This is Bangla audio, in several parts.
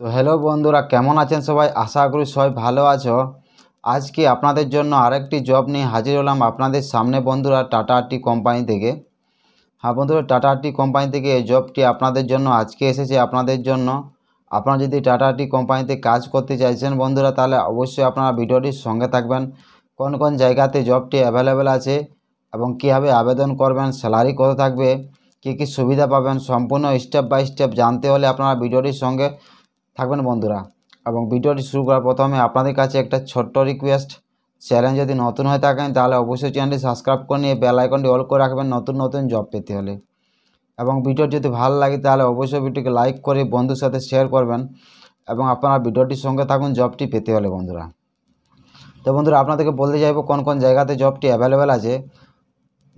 তো হ্যালো বন্ধুরা কেমন আছেন সবাই আশা করি সবাই ভালো আছো আজকে আপনাদের জন্য আরেকটি জব নিয়ে হাজির হলাম আপনাদের সামনে বন্ধুরা টাটা টি কোম্পানি থেকে হ্যাঁ বন্ধুরা টাটা টি কোম্পানি থেকে এই জবটি আপনাদের জন্য আজকে এসেছে আপনাদের জন্য আপনারা যদি টাটা টি কোম্পানিতে কাজ করতে চাইছেন বন্ধুরা তাহলে অবশ্যই আপনারা ভিডিওটির সঙ্গে থাকবেন কোন কোন জায়গাতে জবটি অ্যাভেলেবেল আছে এবং কীভাবে আবেদন করবেন স্যালারি কত থাকবে কী কী সুবিধা পাবেন সম্পূর্ণ স্টেপ বাই স্টেপ জানতে হলে আপনারা ভিডিওটির সঙ্গে থাকবেন বন্ধুরা এবং ভিডিওটি শুরু করার প্রথমে আপনাদের কাছে একটা ছোট্ট রিকোয়েস্ট চ্যানেল যদি নতুন হয়ে থাকেন তাহলে অবশ্যই চ্যানেলটি সাবস্ক্রাইব করে নিয়ে বেল আইকনটি অল করে রাখবেন নতুন নতুন জব পেতে হলে এবং ভিডিওটি যদি ভালো লাগে তাহলে অবশ্যই ভিডিওটিকে লাইক করে বন্ধুর সাথে শেয়ার করবেন এবং আপনারা ভিডিওটির সঙ্গে থাকুন জবটি পেতে হলে বন্ধুরা তো বন্ধুরা আপনাদেরকে বলতে চাইব কোন কোন জায়গাতে জবটি অ্যাভেলেবেল আছে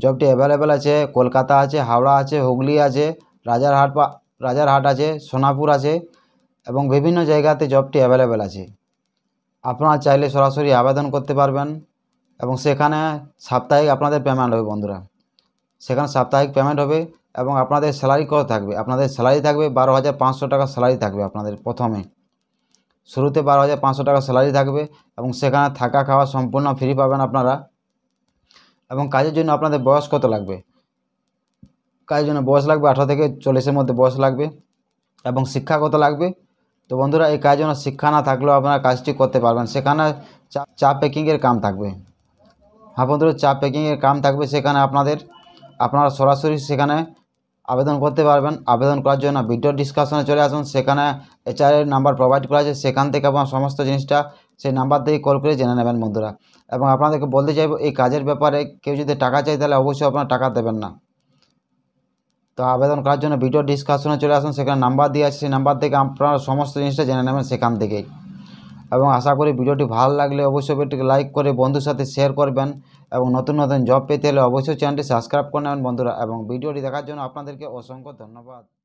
জবটি অ্যাভেলেবেল আছে কলকাতা আছে হাওড়া আছে হুগলি আছে রাজারহাট বা রাজারহাট আছে সোনাপুর আছে এবং বিভিন্ন জায়গাতে জবটি অ্যাভেলেবেল আছে আপনারা চাইলে সরাসরি আবেদন করতে পারবেন এবং সেখানে সাপ্তাহিক আপনাদের পেমেন্ট হবে বন্ধুরা সেখানে সাপ্তাহিক পেমেন্ট হবে এবং আপনাদের স্যালারি কত থাকবে আপনাদের স্যালারি থাকবে বারো হাজার পাঁচশো টাকা স্যালারি থাকবে আপনাদের প্রথমে শুরুতে বারো হাজার পাঁচশো টাকা স্যালারি থাকবে এবং সেখানে থাকা খাওয়া সম্পূর্ণ ফ্রি পাবেন আপনারা এবং কাজের জন্য আপনাদের বয়স কত লাগবে কাজের জন্য বয়স লাগবে আঠারো থেকে চল্লিশের মধ্যে বয়স লাগবে এবং শিক্ষা কত লাগবে তো বন্ধুরা এই কাজ জন্য শিক্ষা না থাকলেও আপনারা কাজটি করতে পারবেন সেখানে চা প্যাকিংয়ের কাম থাকবে হ্যাঁ বন্ধুরা চা প্যাকিংয়ের কাম থাকবে সেখানে আপনাদের আপনারা সরাসরি সেখানে আবেদন করতে পারবেন আবেদন করার জন্য ভিডিও ডিসকাশনে চলে আসুন সেখানে এর নাম্বার প্রোভাইড করা আছে সেখান থেকে আপনার সমস্ত জিনিসটা সেই নাম্বার থেকে কল করে জেনে নেবেন বন্ধুরা এবং আপনাদেরকে বলতে চাইব এই কাজের ব্যাপারে কেউ যদি টাকা চাই তাহলে অবশ্যই আপনারা টাকা দেবেন না তো আবেদন করার জন্য ভিডিও ডিসকাশনে চলে আসুন সেখানে নাম্বার দিয়ে আছে সেই নাম্বার থেকে আপনারা সমস্ত জিনিসটা জেনে নেবেন সেখান থেকেই এবং আশা করি ভিডিওটি ভালো লাগলে অবশ্যই ভিডিওটিকে লাইক করে বন্ধুর সাথে শেয়ার করবেন এবং নতুন নতুন জব পেতে হলে অবশ্যই চ্যানেলটি সাবস্ক্রাইব করে নেবেন বন্ধুরা এবং ভিডিওটি দেখার জন্য আপনাদেরকে অসংখ্য ধন্যবাদ